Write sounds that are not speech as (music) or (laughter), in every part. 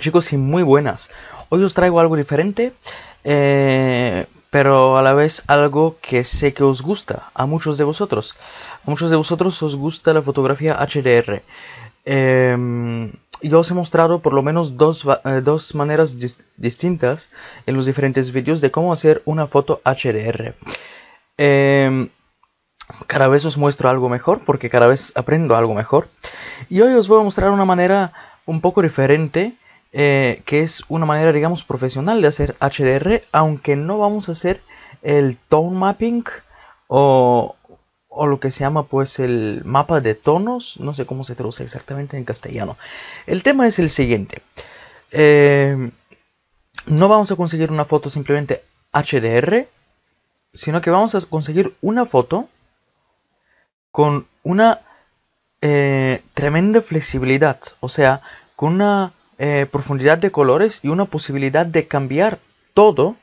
chicos y muy buenas. Hoy os traigo algo diferente, eh, pero a la vez algo que sé que os gusta a muchos de vosotros. A muchos de vosotros os gusta la fotografía HDR. Em, yo os he mostrado por lo menos dos, eh, maneras distintas en los diferentes vídeos de cómo hacer una foto HDR. Em, cada vez os muestro algo mejor porque cada vez aprendo algo mejor. Y hoy os voy a mostrar una manera un poco diferente eh, que es una manera, digamos, profesional de hacer HDR, aunque no vamos a hacer el tone mapping o, lo que se llama pues el mapa de tonos, no sé cómo se traduce exactamente en castellano. El tema es el siguiente. Eh, no vamos a conseguir una foto simplemente HDR, sino que vamos a conseguir una foto con una eh, tremenda flexibilidad, o sea, con una eh, profundidad de colores y una posibilidad de cambiar todo,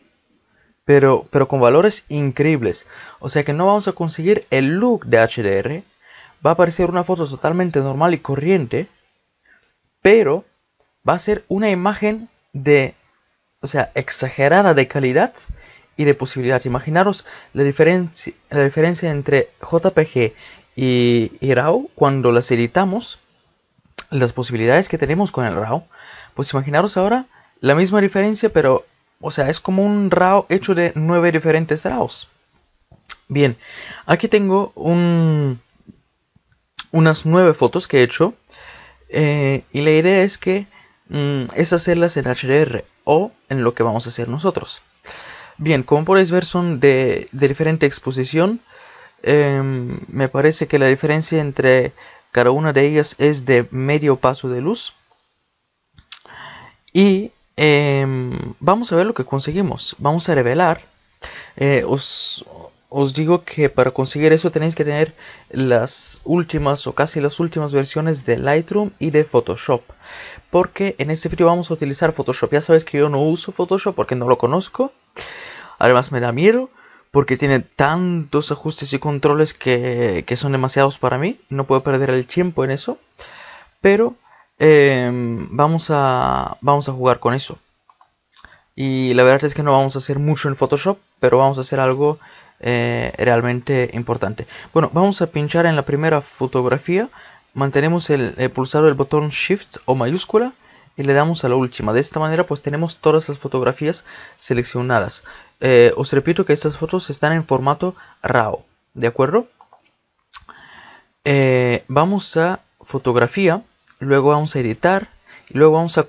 pero, pero con valores increíbles. O sea que no vamos a conseguir el look de HDR. Va a parecer una foto totalmente normal y corriente, pero va a ser una imagen de, o sea, exagerada de calidad y de posibilidad. Imaginaros la diferencia, la diferencia entre JPG y RAW cuando las editamos, las posibilidades que tenemos con el RAW pues imaginaros ahora la misma diferencia, pero, o sea, es como un RAW hecho de nueve diferentes RAWs. Bien, aquí tengo un, unas nueve fotos que he hecho. Eh, y la idea es que mm, es hacerlas en HDR o en lo que vamos a hacer nosotros. Bien, como podéis ver son de, diferente exposición. Em, me parece que la diferencia entre cada una de ellas es de medio paso de luz. Y em, vamos a ver lo que conseguimos. Vamos a revelar. Eh, os, os digo que para conseguir eso tenéis que tener las últimas o casi las últimas versiones de Lightroom y de Photoshop. Porque en este vídeo vamos a utilizar Photoshop. Ya sabes que yo no uso Photoshop porque no lo conozco. Además me da miedo porque tiene tantos ajustes y controles que, que son demasiados para mí. No puedo perder el tiempo en eso. Pero Em, vamos, a, vamos a jugar con eso. Y la verdad es que no vamos a hacer mucho en Photoshop, pero vamos a hacer algo eh, realmente importante. Bueno, vamos a pinchar en la primera fotografía. Mantenemos el pulsar el botón Shift o mayúscula y le damos a la última. De esta manera pues tenemos todas las fotografías seleccionadas. Eh, os repito que estas fotos están en formato RAW, ¿de acuerdo? Eh, vamos a fotografía luego vamos a editar y luego vamos a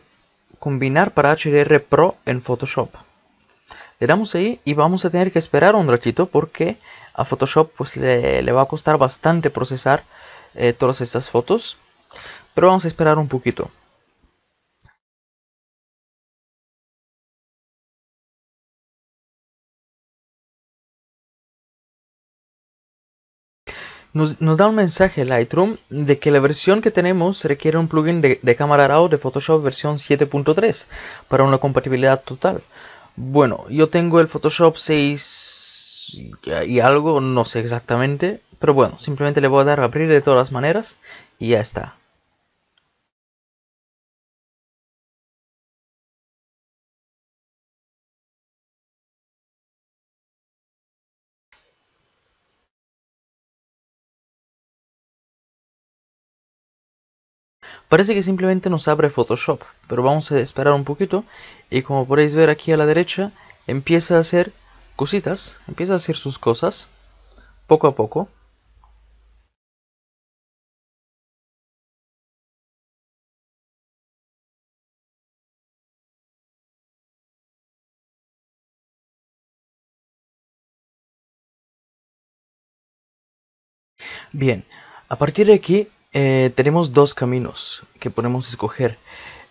combinar para HDR Pro en Photoshop. Le damos ahí y vamos a tener que esperar un ratito porque a Photoshop pues le, va a costar bastante procesar eh, todas estas fotos. Pero vamos a esperar un poquito. nos, da un mensaje Lightroom de que la versión que tenemos requiere un plugin de, de cámara RAW de Photoshop versión 7.3 para una compatibilidad total. Bueno, yo tengo el Photoshop 6 y algo, no sé exactamente, pero bueno, simplemente le voy a dar a abrir de todas maneras y ya está. Parece que simplemente nos abre Photoshop, pero vamos a esperar un poquito y como podéis ver aquí a la derecha empieza a hacer cositas, empieza a hacer sus cosas poco a poco. Bien, a partir de aquí eh, tenemos dos caminos que podemos escoger.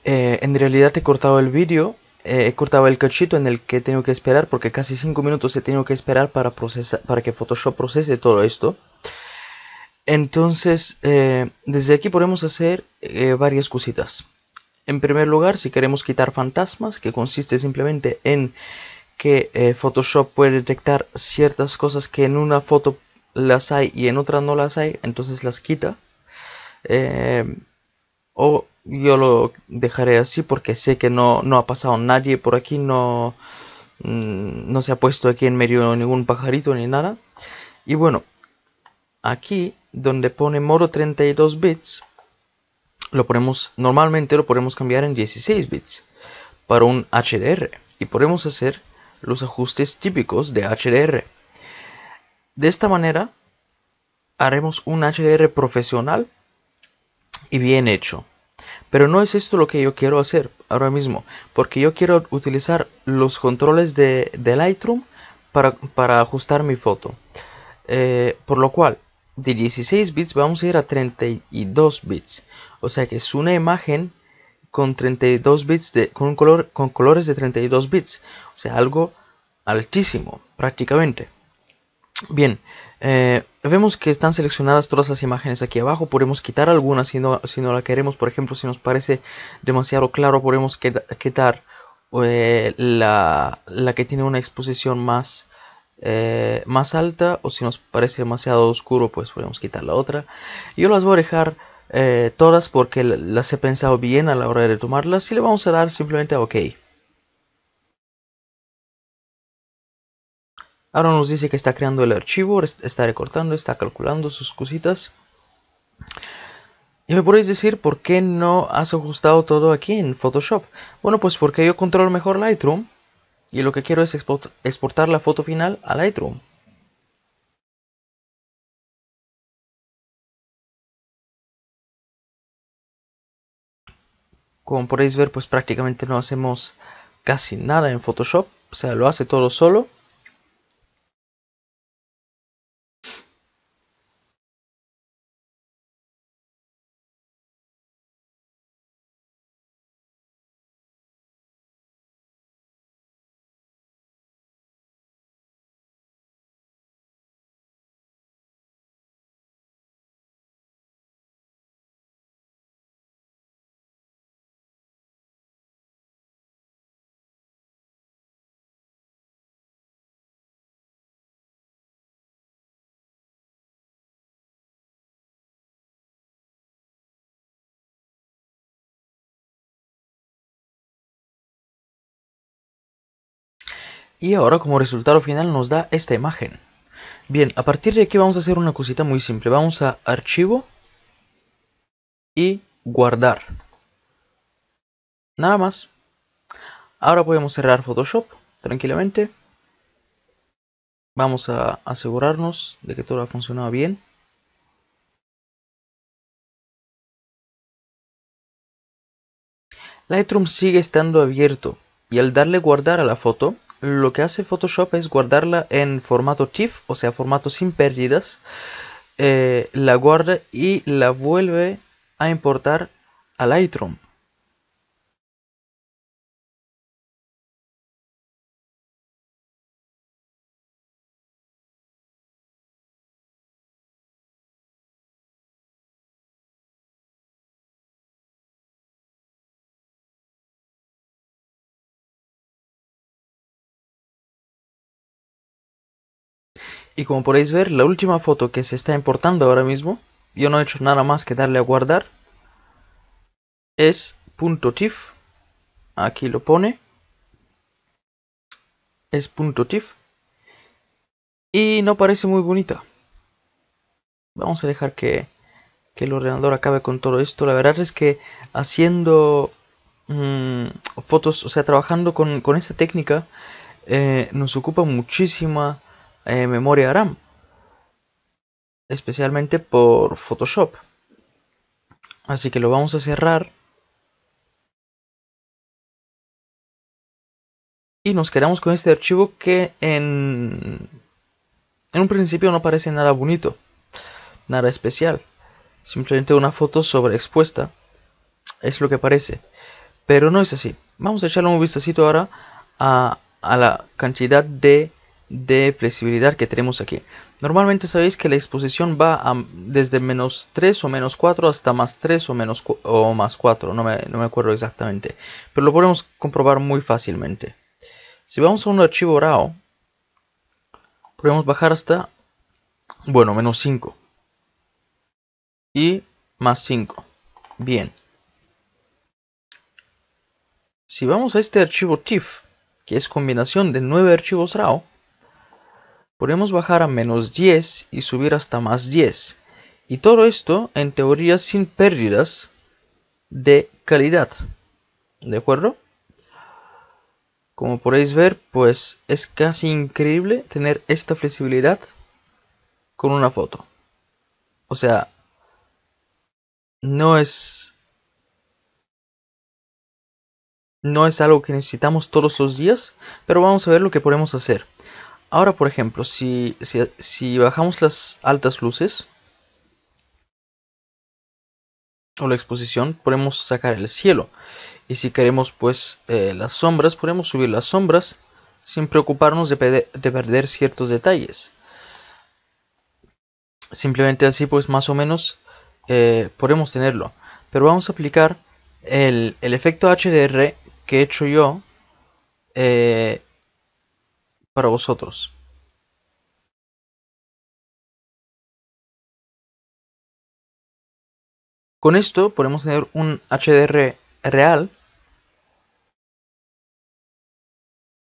Eh, en realidad he cortado el vídeo, eh, he cortado el cachito en el que he tenido que esperar porque casi 5 minutos he tenido que esperar para, procesar, para que Photoshop procese todo esto. Entonces, desde aquí podemos hacer varias cositas. En primer lugar, si queremos quitar fantasmas, que consiste simplemente en que Photoshop puede detectar ciertas cosas que en una foto las hay y en otra no las hay, entonces las quita. Eh, o yo lo dejaré así porque sé que no, ha pasado nadie por aquí, no, mm, no se ha puesto aquí en medio ningún pajarito ni nada. Y bueno, aquí donde pone modo 32 bits, lo ponemos normalmente lo podemos cambiar en 16 bits para un HDR y podemos hacer los ajustes típicos de HDR. De esta manera haremos un HDR profesional y bien hecho. Pero no es esto lo que yo quiero hacer ahora mismo, porque yo quiero utilizar los controles de, Lightroom para, ajustar mi foto. Eh, por lo cual, de 16 bits vamos a ir a 32 bits. O sea que es una imagen con 32 bits de, con, color, con colores de 32 bits. O sea, algo altísimo prácticamente. Bien, eh, vemos que están seleccionadas todas las imágenes aquí abajo. Podemos quitar algunas si no, la queremos. Por ejemplo, si nos parece demasiado claro, podemos quitar eh, la, que tiene una exposición más, eh, más alta. O si nos parece demasiado oscuro, pues podemos quitar la otra. Yo las voy a dejar todas porque las he pensado bien a la hora de tomarlas. Y le vamos a dar simplemente a OK. Ahora nos dice que está creando el archivo, está recortando, está calculando sus cositas. Y me podéis decir por qué no has ajustado todo aquí en Photoshop. Bueno, pues porque yo controlo mejor Lightroom y lo que quiero es exportar la foto final a Lightroom. Como podéis ver, pues prácticamente no hacemos casi nada en Photoshop, o sea, lo hace todo solo. Y ahora como resultado final nos da esta imagen. Bien, a partir de aquí vamos a hacer una cosita muy simple. Vamos a archivo y guardar. Nada más. Ahora podemos cerrar Photoshop tranquilamente. Vamos a asegurarnos de que todo ha funcionado bien. Lightroom sigue estando abierto y al darle guardar a la foto lo que hace Photoshop es guardarla en formato TIFF, o sea, formato sin pérdidas. Eh, la guarda y la vuelve a importar a Lightroom. Y como podéis ver, la última foto que se está importando ahora mismo, yo no he hecho nada más que darle a guardar, es .tif, aquí lo pone, es .tif, y no parece muy bonita. Vamos a dejar que, el ordenador acabe con todo esto. La verdad es que haciendo mm, fotos, o sea, trabajando con, esta técnica, eh, nos ocupa muchísima eh, memoria RAM, especialmente por Photoshop. Así que lo vamos a cerrar. Y nos quedamos con este archivo que en, en un principio no parece nada bonito, nada especial. Simplemente una foto sobreexpuesta es lo que parece. Pero no es así. Vamos a echarle un vistacito ahora a la cantidad de de flexibilidad que tenemos aquí. Normalmente sabéis que la exposición va desde menos 3 o menos 4 hasta más 3 o, menos, o más 4, no me, no me acuerdo exactamente, pero lo podemos comprobar muy fácilmente. Si vamos a un archivo RAW, podemos bajar hasta, bueno, menos 5 y más 5. Bien. Si vamos a este archivo TIFF, que es combinación de 9 archivos RAW, Podemos bajar a menos 10 y subir hasta más 10. Y todo esto en teoría sin pérdidas de calidad. ¿De acuerdo? Como podéis ver, pues es casi increíble tener esta flexibilidad con una foto. O sea, no es no es algo que necesitamos todos los días, pero vamos a ver lo que podemos hacer. Ahora, por ejemplo, si, bajamos las altas luces o la exposición, podemos sacar el cielo. Y si queremos, pues, eh, las sombras, podemos subir las sombras sin preocuparnos de, perder ciertos detalles. Simplemente así, pues, más o menos, eh, podemos tenerlo. Pero vamos a aplicar el, el efecto HDR que he hecho yo eh, para vosotros Con esto podemos tener un HDR real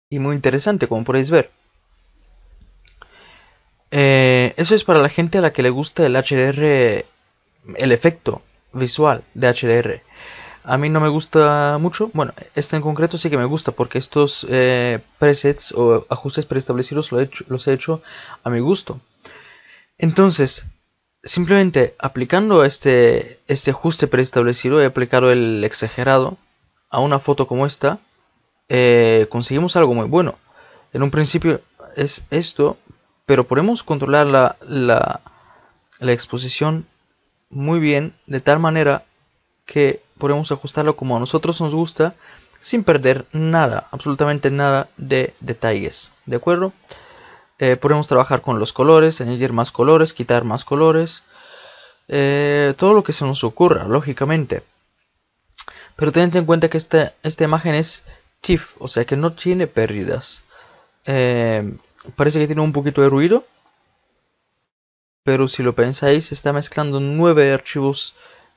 y muy interesante, como podéis ver. Eh, eso es para la gente a la que le gusta el HDR, el efecto visual de HDR. A mí no me gusta mucho. Bueno, este en concreto sí que me gusta porque estos eh, presets o ajustes preestablecidos he los he hecho a mi gusto. Entonces, simplemente aplicando este, este ajuste preestablecido, he aplicado el exagerado a una foto como esta, eh, conseguimos algo muy bueno. En un principio es esto, pero podemos controlar la, la, la exposición muy bien de tal manera que podemos ajustarlo como a nosotros nos gusta sin perder nada, absolutamente nada de detalles, ¿de acuerdo? Eh, podemos trabajar con los colores, añadir más colores, quitar más colores, eh, todo lo que se nos ocurra, lógicamente. Pero tened en cuenta que esta, esta imagen es TIFF, o sea que no tiene pérdidas. Eh, parece que tiene un poquito de ruido, pero si lo pensáis, está mezclando nueve archivos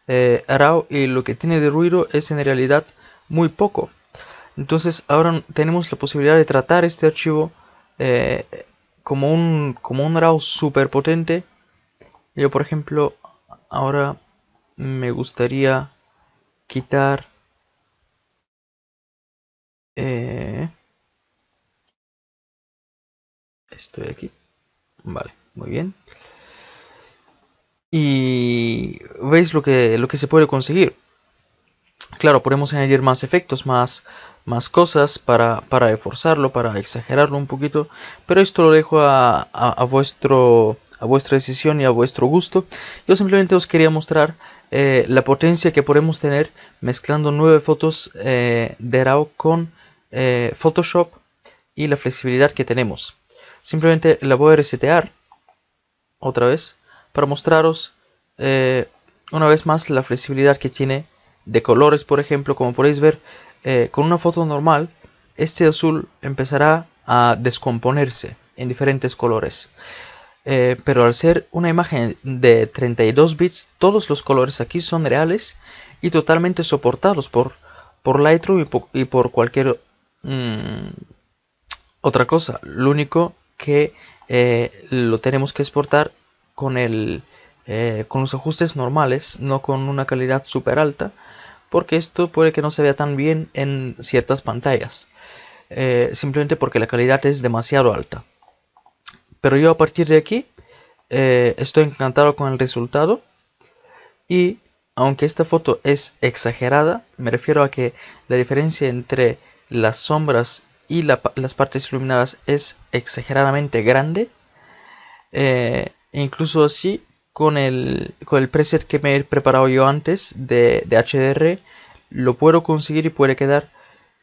eh, RAW y lo que tiene de ruido es en realidad muy poco. Entonces ahora tenemos la posibilidad de tratar este archivo eh, como un como un RAW super potente. Yo por ejemplo ahora me gustaría quitar eh, estoy aquí. Vale, muy bien. Y veis lo que, lo que se puede conseguir. Claro, podemos añadir más efectos, más, más cosas para, para reforzarlo, para exagerarlo un poquito, pero esto lo dejo a, vuestro a vuestra decisión y a vuestro gusto. Yo simplemente os quería mostrar eh, la potencia que podemos tener mezclando nueve fotos eh, de RAW con eh, Photoshop y la flexibilidad que tenemos. Simplemente la voy a resetear otra vez para mostraros eh, una vez más la flexibilidad que tiene de colores, por ejemplo, como podéis ver, eh, con una foto normal, este azul empezará a descomponerse en diferentes colores. Eh, pero al ser una imagen de 32 bits, todos los colores aquí son reales y totalmente soportados por, por Lightroom y por, cualquier mm, otra cosa. Lo único que lo tenemos que exportar con el eh, con los ajustes normales, no con una calidad super alta, porque esto puede que no se vea tan bien en ciertas pantallas, eh, simplemente porque la calidad es demasiado alta. Pero yo a partir de aquí eh, estoy encantado con el resultado y aunque esta foto es exagerada, me refiero a que la diferencia entre las sombras y las partes iluminadas es exageradamente grande. incluso así, con el, con el preset que me he preparado yo antes de, HDR, lo puedo conseguir y puede quedar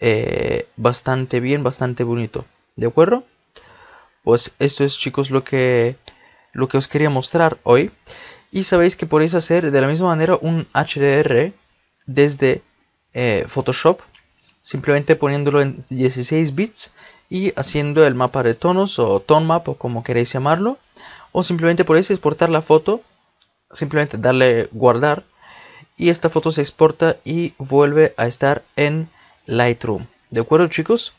eh, bastante bien, bastante bonito. ¿De acuerdo? Pues esto es chicos lo que, lo que os quería mostrar hoy. Y sabéis que podéis hacer de la misma manera un HDR desde eh, Photoshop. Simplemente poniéndolo en 16 bits y haciendo el mapa de tonos o tone map o como queréis llamarlo o simplemente eso exportar la foto, simplemente darle guardar y esta foto se exporta y vuelve a estar en Lightroom. ¿De acuerdo chicos?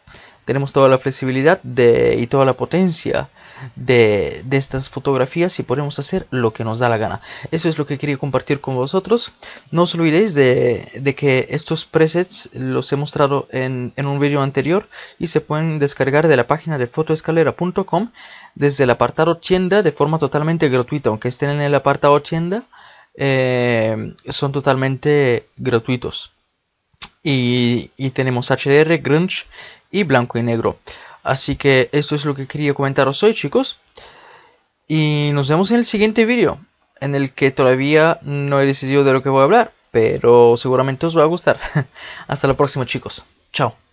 tenemos toda la flexibilidad y toda la potencia de, estas fotografías y podemos hacer lo que nos da la gana. Eso es lo que quería compartir con vosotros. No os olvidéis de, que estos presets los he mostrado en, un vídeo anterior y se pueden descargar de la página de fotoescalera.com desde el apartado tienda de forma totalmente gratuita. Aunque estén en el apartado tienda, eh, son totalmente gratuitos y, tenemos HDR, grunge y blanco y negro. Así que esto es lo que quería comentaros hoy chicos. Y nos vemos en el siguiente vídeo, en el que todavía no he decidido de lo que voy a hablar, pero seguramente os va a gustar. (laughs) Hasta la próxima chicos. Chao.